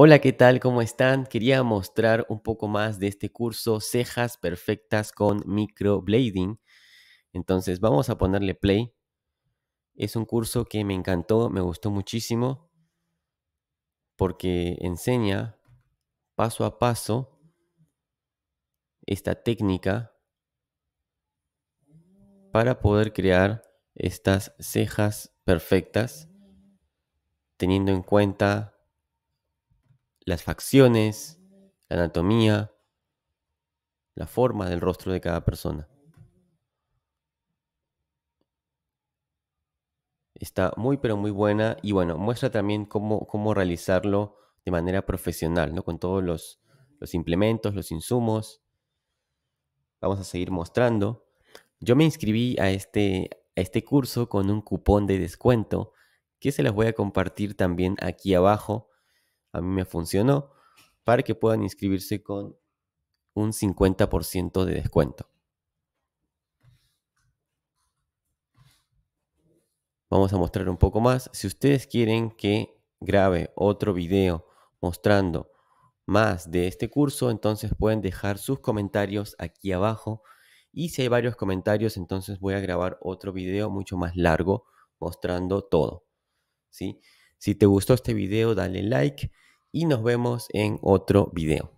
Hola, ¿qué tal? ¿Cómo están? Quería mostrar un poco más de este curso Cejas Perfectas con Microblading. Entonces vamos a ponerle play. Es un curso que me encantó, me gustó muchísimo porque enseña paso a paso esta técnica para poder crear estas cejas perfectas teniendo en cuenta las facciones, la anatomía, la forma del rostro de cada persona. Está muy pero muy buena y bueno, muestra también cómo, realizarlo de manera profesional, ¿no? Con todos los, los implementos, los insumos. Vamos a seguir mostrando. Yo me inscribí a este, a este curso con un cupón de descuento que se las voy a compartir también aquí abajo a mí me funcionó, para que puedan inscribirse con un 50% de descuento. Vamos a mostrar un poco más. Si ustedes quieren que grabe otro video mostrando más de este curso, entonces pueden dejar sus comentarios aquí abajo. Y si hay varios comentarios, entonces voy a grabar otro video mucho más largo mostrando todo. ¿sí? Si te gustó este video, dale like y nos vemos en otro video.